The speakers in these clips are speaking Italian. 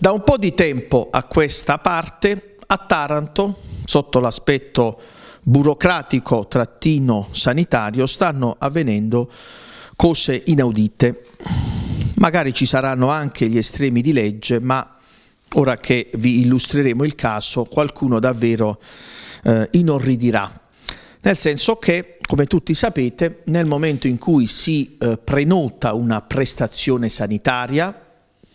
Da un po' di tempo a questa parte a Taranto, sotto l'aspetto burocratico trattino sanitario, stanno avvenendo cose inaudite. Magari ci saranno anche gli estremi di legge, ma ora che vi illustreremo il caso, qualcuno davvero eh, inorridirà. Nel senso che come tutti sapete, nel momento in cui si eh, prenota una prestazione sanitaria,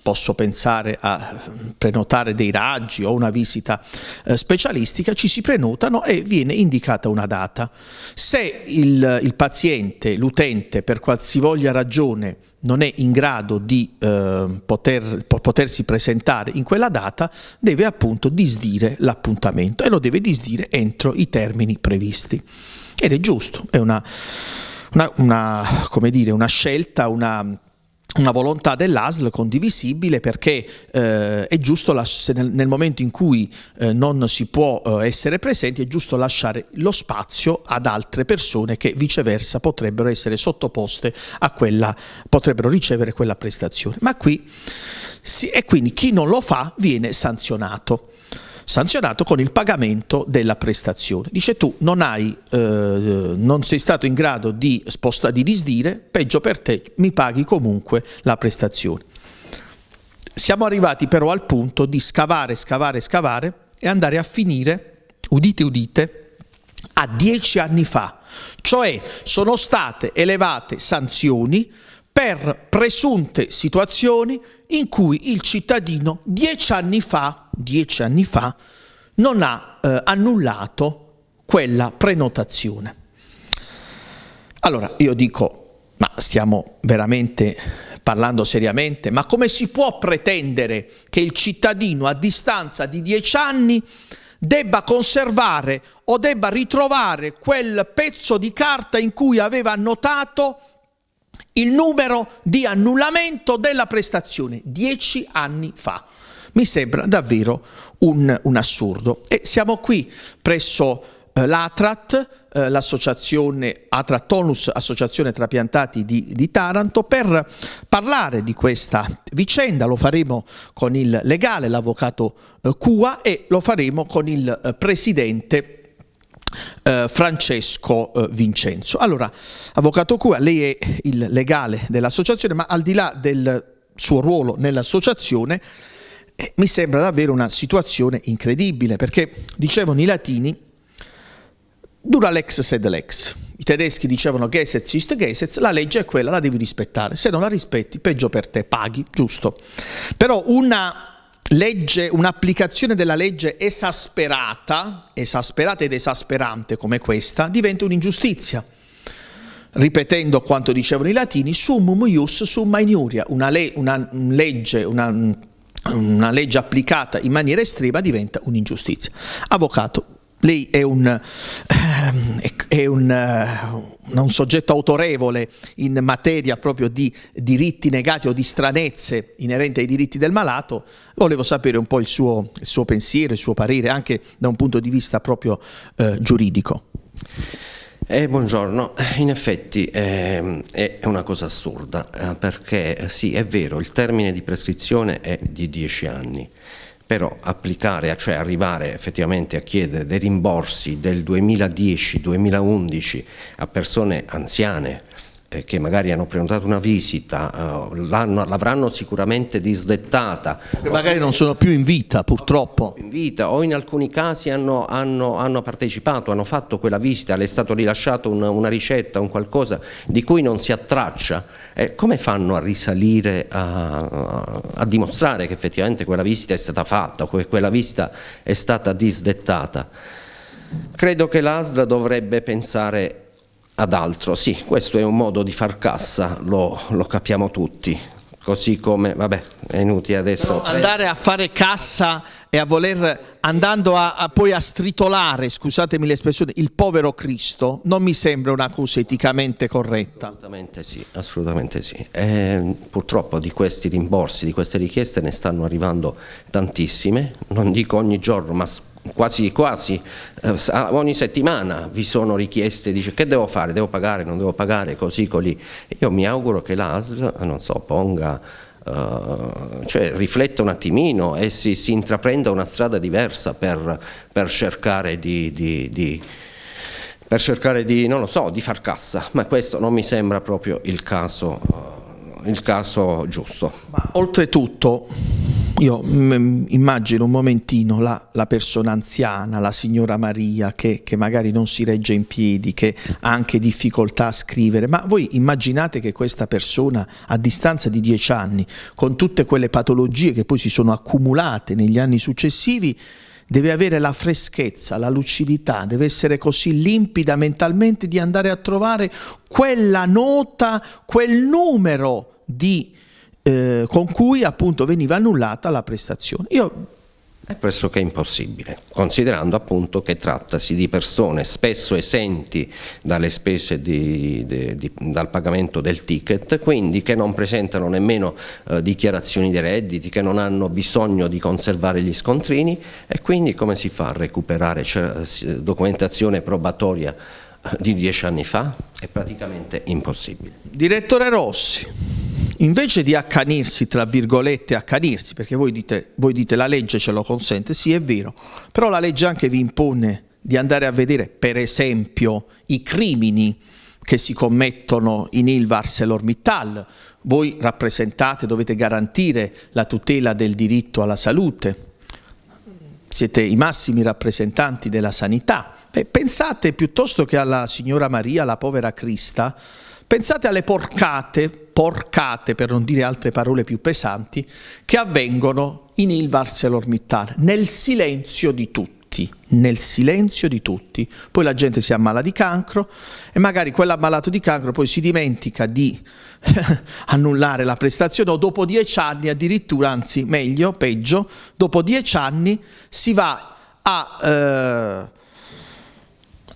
posso pensare a eh, prenotare dei raggi o una visita eh, specialistica, ci si prenotano e viene indicata una data. Se il, il paziente, l'utente, per qualsivoglia ragione non è in grado di eh, poter, potersi presentare in quella data, deve appunto disdire l'appuntamento e lo deve disdire entro i termini previsti. Ed è giusto, è una, una, una come dire, una scelta, una una volontà dell'ASL condivisibile perché eh, è giusto, nel, nel, momento in cui eh, non si può eh, essere presenti, è giusto lasciare lo spazio ad altre persone che viceversa potrebbero essere sottoposte a quella, potrebbero ricevere quella prestazione. Ma qui, si, e quindi chi non lo fa viene sanzionato sanzionato con il pagamento della prestazione. Dice tu non, hai, eh, non sei stato in grado di, sposta, di disdire, peggio per te, mi paghi comunque la prestazione. Siamo arrivati però al punto di scavare, scavare, scavare e andare a finire, udite, udite, a dieci anni fa, cioè sono state elevate sanzioni per presunte situazioni in cui il cittadino dieci anni fa dieci anni fa, non ha eh, annullato quella prenotazione. Allora io dico, ma stiamo veramente parlando seriamente, ma come si può pretendere che il cittadino a distanza di dieci anni debba conservare o debba ritrovare quel pezzo di carta in cui aveva annotato il numero di annullamento della prestazione dieci anni fa mi sembra davvero un, un assurdo. E siamo qui presso eh, l'Atrat, eh, l'associazione Atratonus, Associazione Trapiantati di, di, Taranto, per parlare di questa vicenda. Lo faremo con il legale, l'avvocato eh, Cua, e lo faremo con il eh, presidente. Eh, Francesco eh, Vincenzo. Allora, avvocato Cua, lei è il legale dell'associazione, ma al di là del suo ruolo nell'associazione, e mi sembra davvero una situazione incredibile, perché dicevano i latini, dura lex sed lex. I tedeschi dicevano Gesetz ist Gesetz, la legge è quella, la devi rispettare. Se non la rispetti, peggio per te, paghi, giusto. Però una legge, un'applicazione della legge esasperata, esasperata ed esasperante come questa, diventa un'ingiustizia. Ripetendo quanto dicevano i latini, summum ius summa iniuria, una, le, una legge, una una legge applicata in maniera estrema diventa un'ingiustizia. Avvocato, lei è un, ehm, ecco, è un, eh, un soggetto autorevole in materia proprio di diritti negati o di stranezze inerenti ai diritti del malato, volevo sapere un po' il suo, il suo pensiero, il suo parere anche da un punto di vista proprio eh, giuridico. Eh, buongiorno, in effetti eh, è una cosa assurda eh, perché eh, sì è vero il termine di prescrizione è di 10 anni però applicare, cioè arrivare effettivamente a chiedere dei rimborsi del 2010-2011 a persone anziane che magari hanno prenotato una visita, eh, l'avranno sicuramente disdettata. Che magari non sono più in vita purtroppo. In vita o in alcuni casi hanno, hanno, hanno partecipato, hanno fatto quella visita, le è stato rilasciato una, una ricetta, un qualcosa di cui non si attraccia. Eh, come fanno a risalire, a, a dimostrare che effettivamente quella visita è stata fatta, che quella visita è stata disdettata? Credo che l'ASDA dovrebbe pensare ad altro. Sì, questo è un modo di far cassa, lo, lo capiamo tutti, così come, vabbè, è inutile adesso. Però andare a fare cassa e a voler, andando a, a poi a stritolare, scusatemi l'espressione, il povero Cristo, non mi sembra una cosa eticamente corretta. Assolutamente sì, assolutamente sì. E, eh, purtroppo di questi rimborsi, di queste richieste ne stanno arrivando tantissime, non dico ogni giorno, ma spesso quasi quasi eh, ogni settimana vi sono richieste, dice che devo fare, devo pagare, non devo pagare, così, così. Io mi auguro che l'ASL, non so, ponga, eh, cioè rifletta un attimino e si, si, intraprenda una strada diversa per, per cercare di, di, di per cercare di, non lo so, di far cassa, ma questo non mi sembra proprio il caso, eh, il caso giusto. Ma oltretutto io mm, immagino un momentino la, la, persona anziana, la signora Maria, che, che, magari non si regge in piedi, che ha anche difficoltà a scrivere, ma voi immaginate che questa persona a distanza di dieci anni, con tutte quelle patologie che poi si sono accumulate negli anni successivi, deve avere la freschezza, la lucidità, deve essere così limpida mentalmente di andare a trovare quella nota, quel numero di eh, con cui appunto veniva annullata la prestazione. Io è pressoché impossibile, considerando appunto che trattasi di persone spesso esenti dalle spese di, di, di, dal pagamento del ticket, quindi che non presentano nemmeno eh, dichiarazioni di redditi, che non hanno bisogno di conservare gli scontrini e quindi come si fa a recuperare cioè, documentazione probatoria eh, di dieci anni fa? È praticamente impossibile. Direttore Rossi invece di accanirsi, tra virgolette, accanirsi, perché voi dite, voi dite la legge ce lo consente, sì è vero, però la legge anche vi impone di andare a vedere, per esempio, i crimini che si commettono in Ilvars e l'Ormittal. Voi rappresentate, dovete garantire la tutela del diritto alla salute. Siete i massimi rappresentanti della sanità. Beh, pensate piuttosto che alla signora Maria, la povera Crista, pensate alle porcate porcate, per non dire altre parole più pesanti, che avvengono in il ArcelorMittal, nel silenzio di tutti nel silenzio di tutti. Poi la gente si ammala di cancro e magari quell'ammalato di cancro poi si dimentica di annullare la prestazione o dopo dieci anni addirittura, anzi meglio, peggio, dopo dieci anni si va a... Eh,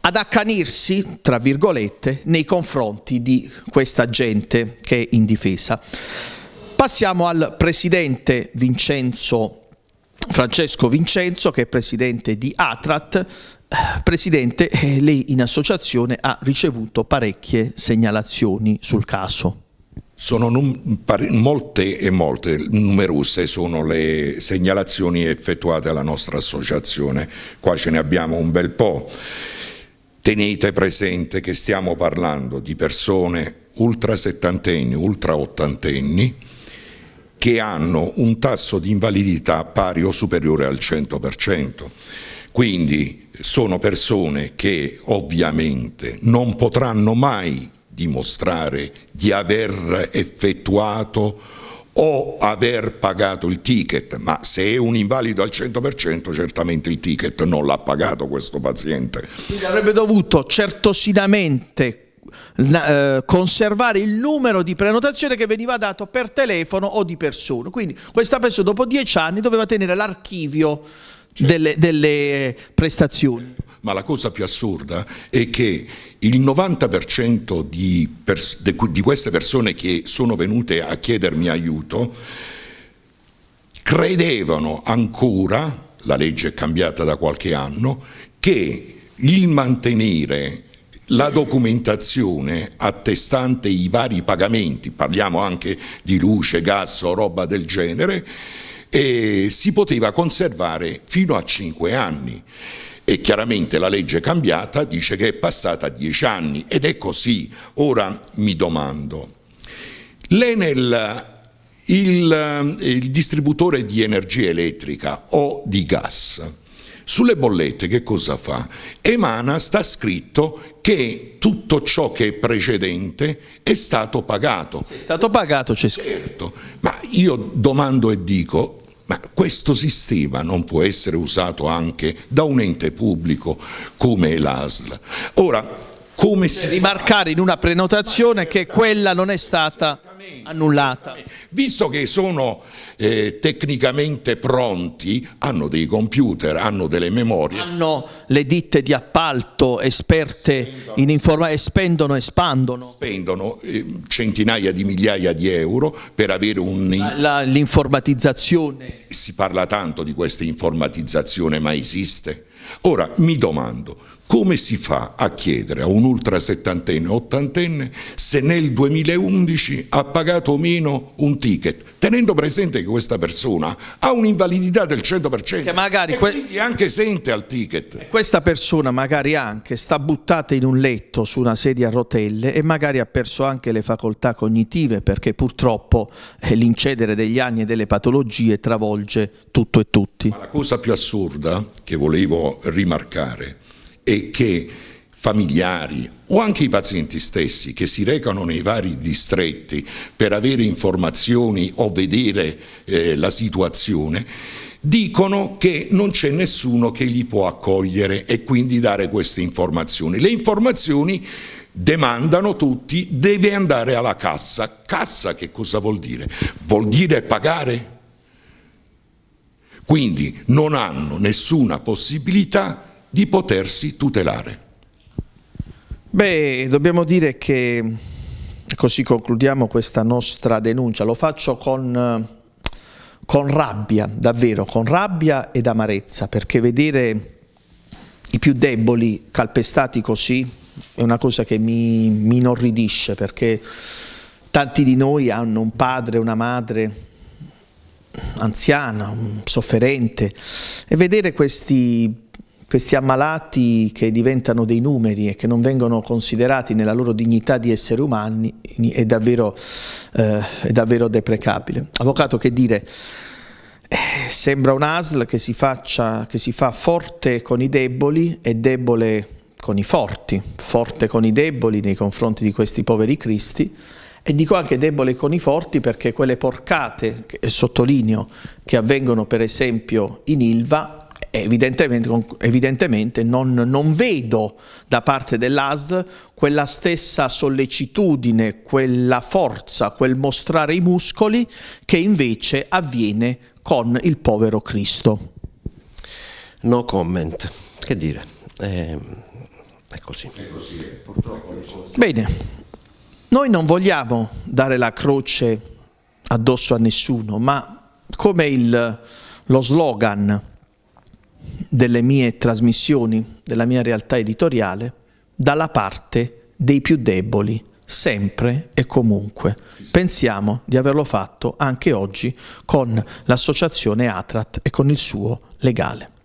ad accanirsi, tra virgolette, nei confronti di questa gente che è in difesa. Passiamo al presidente Vincenzo, Francesco Vincenzo, che è presidente di Atrat. Eh, presidente, eh, lei in associazione ha ricevuto parecchie segnalazioni sul caso. Sono molte e molte, numerose sono le segnalazioni effettuate alla nostra associazione, qua ce ne abbiamo un bel po'. Tenete presente che stiamo parlando di persone ultra settantenni, ultra ottantenni, che hanno un tasso di invalidità pari o superiore al 100%. Quindi sono persone che ovviamente non potranno mai dimostrare di aver effettuato o aver pagato il ticket, ma se è un invalido al 100% certamente il ticket non l'ha pagato questo paziente. Quindi avrebbe dovuto certosinamente eh, conservare il numero di prenotazione che veniva dato per telefono o di persona. Quindi questa persona dopo dieci anni doveva tenere l'archivio certo. delle, delle eh, prestazioni. Ma la cosa più assurda è che il 90% di, pers- di, queste persone che sono venute a chiedermi aiuto credevano ancora, la legge è cambiata da qualche anno, che il mantenere la documentazione attestante i vari pagamenti, parliamo anche di luce, gas o roba del genere, e si poteva conservare fino a 5 anni e chiaramente la legge cambiata dice che è passata a 10 anni ed è così. Ora mi domando, l'Enel il, il, distributore di energia elettrica o di gas. Sulle bollette che cosa fa? Emana, sta scritto, che tutto ciò che è precedente è stato pagato. È stato pagato, c'è scritto. Certo, ma io domando e dico, ma questo sistema non può essere usato anche da un ente pubblico come l'ASL. Ora, come cioè, rimarcare in una prenotazione che quella non è stata annullata. Visto che sono eh, tecnicamente pronti, hanno dei computer, hanno delle memorie. Hanno le ditte di appalto esperte spendono. in informazione e spendono, e spandono. Spendono eh, centinaia di migliaia di euro per avere un... L'informatizzazione. Si parla tanto di questa informatizzazione, ma esiste? Ora mi domando, come si fa a chiedere a un ultra settantenne o ottantenne se nel 2011 ha pagato o meno un ticket, tenendo presente che questa persona ha un'invalidità del 100% che magari quindi anche sente al ticket. Questa persona magari anche sta buttata in un letto su una sedia a rotelle e magari ha perso anche le facoltà cognitive perché purtroppo eh, l'incedere degli anni e delle patologie travolge tutto e tutti. Ma la cosa più assurda che volevo rimarcare e che familiari o anche i pazienti stessi che si recano nei vari distretti per avere informazioni o vedere eh, la situazione, dicono che non c'è nessuno che li può accogliere e quindi dare queste informazioni. Le informazioni demandano tutti, deve andare alla cassa. Cassa che cosa vuol dire? Vuol dire pagare? Quindi non hanno nessuna possibilità di potersi tutelare. Beh, dobbiamo dire che così concludiamo questa nostra denuncia, lo faccio con, con rabbia, davvero, con rabbia ed amarezza, perché vedere i più deboli calpestati così è una cosa che mi, mi inorridisce perché tanti di noi hanno un padre, una madre anziana, sofferente e vedere questi questi ammalati che diventano dei numeri e che non vengono considerati nella loro dignità di esseri umani è davvero, eh, è davvero deprecabile. Avvocato che dire, eh, sembra un ASL che si, faccia, che si fa forte con i deboli e debole con i forti, forte con i deboli nei confronti di questi poveri cristi, e dico anche debole con i forti perché quelle porcate, che, sottolineo, che avvengono per esempio in Ilva, Evidentemente, evidentemente non, non, vedo da parte dell'ASL quella stessa sollecitudine, quella forza, quel mostrare i muscoli che invece avviene con il povero Cristo. No comment, che dire, eh, è, così. È così, eh, purtroppo è così. Bene, noi non vogliamo dare la croce addosso a nessuno, ma come il, lo slogan delle mie trasmissioni, della mia realtà editoriale, dalla parte dei più deboli, sempre e comunque. Pensiamo di averlo fatto anche oggi con l'associazione Atrat e con il suo legale.